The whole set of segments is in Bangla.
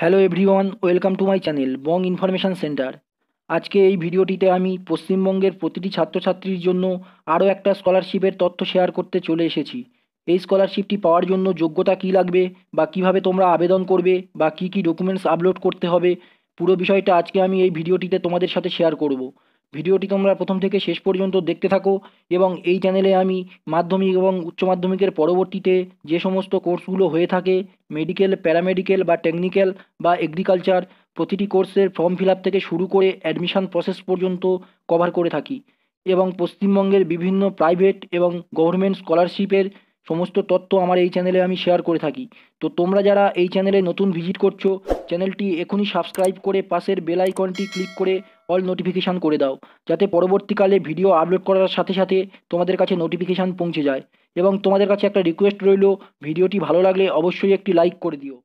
hello everyone welcome to my channel Bong information center আজকে এই ভিডিওটিতে আমি পশ্চিমবঙ্গের প্রতিটি ছাত্রছাত্রীর জন্য আরও একটা স্কলারশিপের তথ্য শেয়ার করতে চলে এসেছি এই স্কলারশিপটি পাওয়ার জন্য যোগ্যতা কি লাগবে বা কিভাবে তোমরা আবেদন করবে বা কি কি ডকুমেন্টস আপলোড করতে হবে পুরো বিষয়টা আজকে আমি এই ভিডিওটিতে তোমাদের সাথে শেয়ার করব ভিডিওটি তোমরা প্রথম থেকে শেষ পর্যন্ত দেখতে থাকো এবং এই চ্যানেলে আমি মাধ্যমিক এবং উচ্চ মাধ্যমিকের পরবর্তীতে যে সমস্ত কোর্সগুলো হয়ে থাকে মেডিকেল প্যারামেডিকেল বা টেকনিক্যাল বা এগ্রিকালচার প্রতিটি কোর্সের ফর্ম ফিল থেকে শুরু করে অ্যাডমিশান প্রসেস পর্যন্ত কভার করে থাকি এবং পশ্চিমবঙ্গের বিভিন্ন প্রাইভেট এবং গভর্নমেন্ট স্কলারশিপের সমস্ত তথ্য আমার এই চ্যানেলে আমি শেয়ার করে থাকি তো তোমরা যারা এই চ্যানেলে নতুন ভিজিট করছো চ্যানেলটি এখনই সাবস্ক্রাইব করে পাশের বেল আইকনটি ক্লিক করে অল নোটিফিকেশান করে দাও যাতে পরবর্তীকালে ভিডিও আপলোড করার সাথে সাথে তোমাদের কাছে নোটিফিকেশান পৌঁছে যায় এবং তোমাদের কাছে একটা রিকোয়েস্ট রইল ভিডিওটি ভালো লাগলে অবশ্যই একটি লাইক করে দিও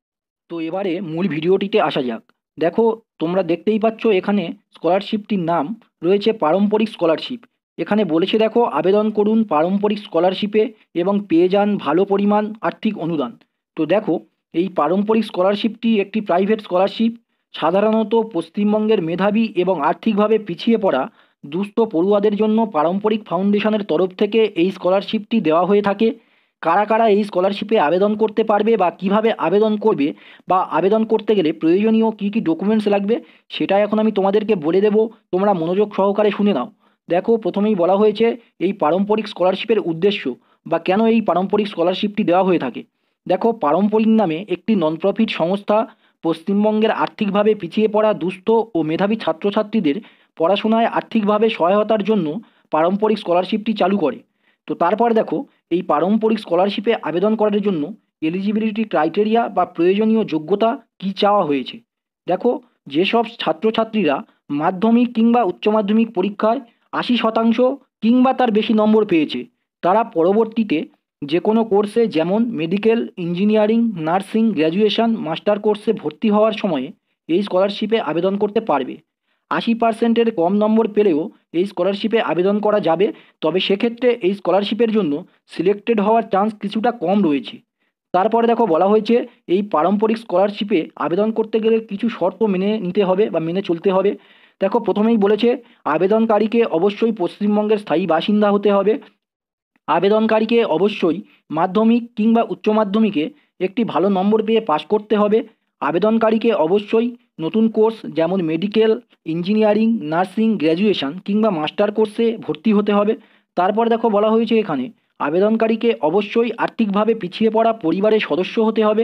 তো এবারে মূল ভিডিওটিতে আসা যাক দেখো তোমরা দেখতেই পাচ্ছ এখানে স্কলারশিপটির নাম রয়েছে পারম্পরিক স্কলারশিপ এখানে বলেছে দেখো আবেদন করুন পারম্পরিক স্কলারশিপে এবং পেয়ে যান ভালো পরিমাণ আর্থিক অনুদান তো দেখো এই পারম্পরিক স্কলারশিপটি একটি প্রাইভেট স্কলারশিপ সাধারণত পশ্চিমবঙ্গের মেধাবী এবং আর্থিকভাবে পিছিয়ে পড়া দুস্থ পড়ুয়াদের জন্য পারম্পরিক ফাউন্ডেশনের তরফ থেকে এই স্কলারশিপটি দেওয়া হয়ে থাকে কারা কারা এই স্কলারশিপে আবেদন করতে পারবে বা কিভাবে আবেদন করবে বা আবেদন করতে গেলে প্রয়োজনীয় কী কী ডকুমেন্টস লাগবে সেটা এখন আমি তোমাদেরকে বলে দেব তোমরা মনোযোগ সহকারে শুনে নাও দেখো প্রথমেই বলা হয়েছে এই পারম্পরিক স্কলারশিপের উদ্দেশ্য বা কেন এই পারম্পরিক স্কলারশিপটি দেওয়া হয়ে থাকে দেখো পারম্পরিক নামে একটি নন প্রফিট সংস্থা পশ্চিমবঙ্গের আর্থিকভাবে পিছিয়ে পড়া দুস্থ ও মেধাবী ছাত্রছাত্রীদের পড়াশোনায় আর্থিকভাবে সহায়তার জন্য পারম্পরিক স্কলারশিপটি চালু করে তো তারপর দেখো এই পারম্পরিক স্কলারশিপে আবেদন করার জন্য এলিজিবিলিটি ক্রাইটেরিয়া বা প্রয়োজনীয় যোগ্যতা কি চাওয়া হয়েছে দেখো যেসব ছাত্রছাত্রীরা মাধ্যমিক কিংবা উচ্চ মাধ্যমিক পরীক্ষায় আশি শতাংশ কিংবা তার বেশি নম্বর পেয়েছে তারা পরবর্তীতে যে কোনো কোর্সে যেমন medical engineering nursing graduation master কোর্সে ভর্তি হওয়ার সময়ে এই স্কলারশিপে আবেদন করতে পারবে আশি পার্সেন্টের কম নম্বর পেলেও এই স্কলারশিপে আবেদন করা যাবে তবে সেক্ষেত্রে এই স্কলারশিপের জন্য সিলেক্টেড হওয়ার চান্স কিছুটা কম রয়েছে তারপরে দেখো বলা হয়েছে এই পারম্পরিক স্কলারশিপে আবেদন করতে গেলে কিছু শর্ত মেনে নিতে হবে বা মেনে চলতে হবে দেখো প্রথমেই বলেছে আবেদনকারীকে অবশ্যই পশ্চিমবঙ্গের স্থায়ী বাসিন্দা হতে হবে আবেদনকারীকে অবশ্যই মাধ্যমিক কিংবা উচ্চ মাধ্যমিকে একটি ভালো নম্বর পেয়ে পাশ করতে হবে আবেদনকারীকে অবশ্যই নতুন কোর্স যেমন মেডিকেল ইঞ্জিনিয়ারিং নার্সিং গ্র্যাজুয়েশন কিংবা মাস্টার কোর্সে ভর্তি হতে হবে তারপর দেখো বলা হয়েছে এখানে আবেদনকারীকে অবশ্যই আর্থিকভাবে পিছিয়ে পড়া পরিবারের সদস্য হতে হবে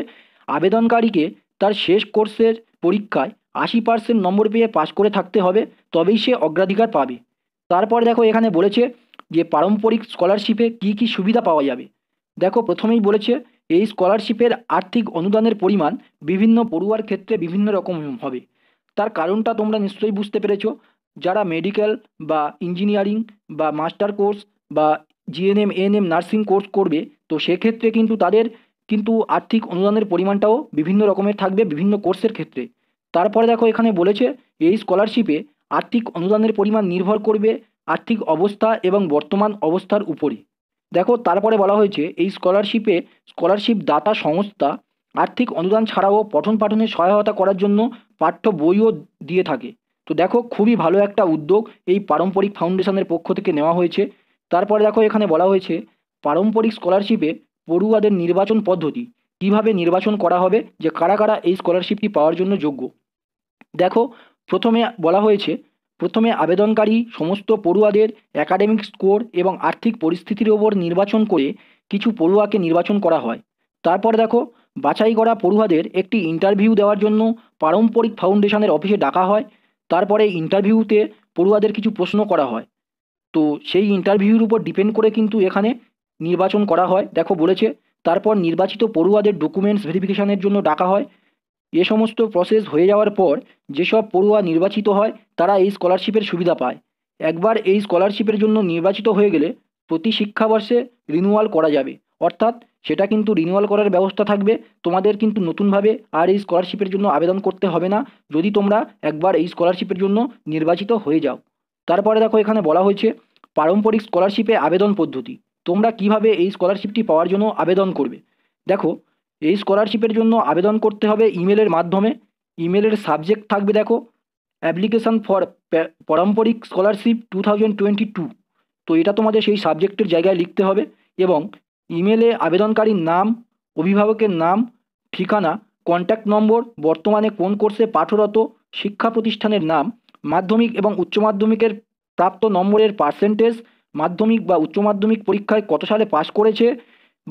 আবেদনকারীকে তার শেষ কোর্সের পরীক্ষায় আশি পার্সেন্ট নম্বর পেয়ে পাশ করে থাকতে হবে তবেই সে অগ্রাধিকার পাবে তারপর দেখো এখানে বলেছে যে পারম্পরিক স্কলারশিপে কি কি সুবিধা পাওয়া যাবে দেখো প্রথমেই বলেছে এই স্কলারশিপের আর্থিক অনুদানের পরিমাণ বিভিন্ন পড়ুয়ার ক্ষেত্রে বিভিন্ন রকম হবে তার কারণটা তোমরা নিশ্চয়ই বুঝতে পেরেছ যারা মেডিকেল বা ইঞ্জিনিয়ারিং বা মাস্টার কোর্স বা জিএনএম এএনএম নার্সিং কোর্স করবে তো সেক্ষেত্রে কিন্তু তাদের কিন্তু আর্থিক অনুদানের পরিমাণটাও বিভিন্ন রকমের থাকবে বিভিন্ন কোর্সের ক্ষেত্রে তারপরে দেখো এখানে বলেছে এই স্কলারশিপে আর্থিক অনুদানের পরিমাণ নির্ভর করবে আর্থিক অবস্থা এবং বর্তমান অবস্থার উপরে দেখো তারপরে বলা হয়েছে এই স্কলারশিপে স্কলারশিপ দাতা সংস্থা আর্থিক অনুদান ছাড়াও পঠন পাঠনে সহায়তা করার জন্য পাঠ্য বইও দিয়ে থাকে তো দেখো খুবই ভালো একটা উদ্যোগ এই পারম্পরিক ফাউন্ডেশনের পক্ষ থেকে নেওয়া হয়েছে তারপরে দেখো এখানে বলা হয়েছে পারম্পরিক স্কলারশিপে পড়ুয়াদের নির্বাচন পদ্ধতি কিভাবে নির্বাচন করা হবে যে কারা কারা এই স্কলারশিপটি পাওয়ার জন্য যোগ্য দেখো প্রথমে বলা হয়েছে প্রথমে আবেদনকারী সমস্ত পড়ুয়াদের অ্যাকাডেমিক স্কোর এবং আর্থিক পরিস্থিতির ওপর নির্বাচন করে কিছু পড়ুয়াকে নির্বাচন করা হয় তারপর দেখো বাছাই করা পড়ুয়াদের একটি ইন্টারভিউ দেওয়ার জন্য পারম্পরিক ফাউন্ডেশনের অফিসে ডাকা হয় তারপরে ইন্টারভিউতে পড়ুয়াদের কিছু প্রশ্ন করা হয় তো সেই ইন্টারভিউর উপর ডিপেন্ড করে কিন্তু এখানে নির্বাচন করা হয় দেখো বলেছে তারপর নির্বাচিত পড়ুয়াদের ডকুমেন্টস ভেরিফিকেশানের জন্য ডাকা হয় এ সমস্ত প্রসেস হয়ে যাওয়ার পর যেসব পড়ুয়া নির্বাচিত হয় তারা এই স্কলারশিপের সুবিধা পায় একবার এই স্কলারশিপের জন্য নির্বাচিত হয়ে গেলে প্রতি শিক্ষাবর্ষে রিনিউয়াল করা যাবে অর্থাৎ সেটা কিন্তু রিনিউয়াল করার ব্যবস্থা থাকবে তোমাদের কিন্তু নতুনভাবে আর এই স্কলারশিপের জন্য আবেদন করতে হবে না যদি তোমরা একবার এই স্কলারশিপের জন্য নির্বাচিত হয়ে যাও তারপরে দেখো এখানে বলা হয়েছে পারম্পরিক স্কলারশিপে আবেদন পদ্ধতি তোমরা কিভাবে এই স্কলারশিপটি পাওয়ার জন্য আবেদন করবে দেখো এই স্কলারশিপের জন্য আবেদন করতে হবে ইমেলের মাধ্যমে ইমেলের সাবজেক্ট থাকবে দেখো application for Paramparik scholarship two thousand twenty two তো এটা তোমাদের সেই সাবজেক্টের জায়গায় লিখতে হবে এবং ইমেলে আবেদনকারীর নাম অভিভাবকের নাম ঠিকানা কন্ট্যাক্ট নম্বর বর্তমানে কোন কোর্সে পাঠরত শিক্ষা প্রতিষ্ঠানের নাম মাধ্যমিক এবং উচ্চ মাধ্যমিকের প্রাপ্ত নম্বরের পার্সেন্টেজ মাধ্যমিক বা উচ্চ মাধ্যমিক পরীক্ষায় কত সালে পাশ করেছে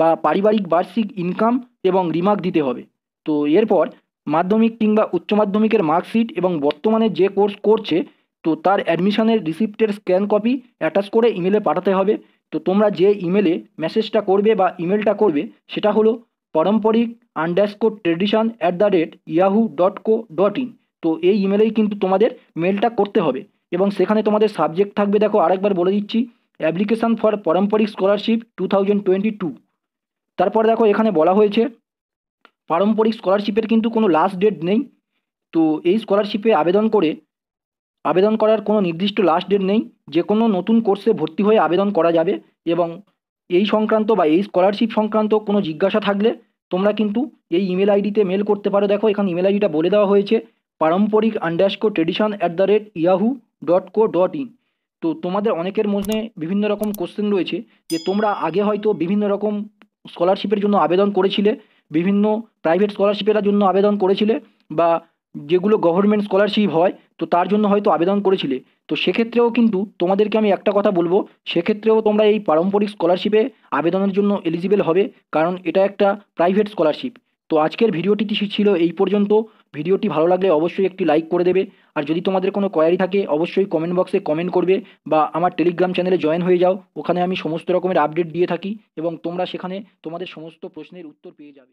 বা পারিবারিক বার্ষিক ইনকাম এবং রিমার্ক দিতে হবে তো এরপর মাধ্যমিক কিংবা উচ্চ মাধ্যমিকের মার্কশিট এবং বর্তমানে যে কোর্স করছে তো তার অ্যাডমিশনের রিসিপ্টের স্ক্যান কপি অ্যাটাচ করে ইমেলে পাঠাতে হবে তো তোমরা যে ইমেলে মেসেজটা করবে বা ইমেলটা করবে সেটা হলো Paramparik underscore tradition at the rate Yahoo dot co dot in তো এই ইমেলেই কিন্তু তোমাদের মেলটা করতে হবে এবং সেখানে তোমাদের সাবজেক্ট থাকবে দেখো আরেকবার বলে দিচ্ছি application for Paramparik scholarship two thousand twenty two তারপর দেখো এখানে বলা হয়েছে পারম্পরিক স্কলারশিপের কিন্তু কোনো লাস্ট ডেট নেই তো এই স্কলারশিপে আবেদন করে আবেদন করার কোনো নির্দিষ্ট লাস্ট ডেট নেই যে কোনো নতুন কোর্সে ভর্তি হয়ে আবেদন করা যাবে এবং এই সংক্রান্ত বা এই স্কলারশিপ সংক্রান্ত কোনো জিজ্ঞাসা থাকলে তোমরা কিন্তু এই ইমেল আইডিতে মেল করতে পারো দেখো এখানে ইমেল আইডিটা বলে দেওয়া হয়েছে Paramparik underscore tradition at the rate Yahoo dot co dot in তো তোমাদের অনেকের মধ্যে বিভিন্ন রকম কোশ্চেন রয়েছে যে তোমরা আগে হয়তো বিভিন্ন রকম স্কলারশিপের জন্য আবেদন করেছিলে বিভিন্ন প্রাইভেট স্কলারশিপের জন্য আবেদন করেছিলে বা যেগুলো গভর্নমেন্ট স্কলারশিপ হয় তো তার জন্য হয়তো আবেদন করেছিলে তো সেক্ষেত্রেও কিন্তু তোমাদেরকে আমি একটা কথা বলবো সেক্ষেত্রেও তোমরা এই পারম্পরিক স্কলারশিপে আবেদনের জন্য এলিজিবেল হবে কারণ এটা একটা প্রাইভেট স্কলারশিপ তো আজকের ভিডিওটি ছিল এই পর্যন্ত ভিডিওটি ভালো লাগলে অবশ্যই একটি লাইক করে দেবে আর যদি তোমাদের কোনো কোয়ারি থাকে অবশ্যই কমেন্ট বক্সে কমেন্ট করবে বা আমার টেলিগ্রাম চ্যানেলে জয়েন হয়ে যাও ওখানে আমি সমস্ত রকমের আপডেট দিয়ে থাকি এবং তোমরা সেখানে তোমাদের সমস্ত প্রশ্নের উত্তর পেয়ে যাবে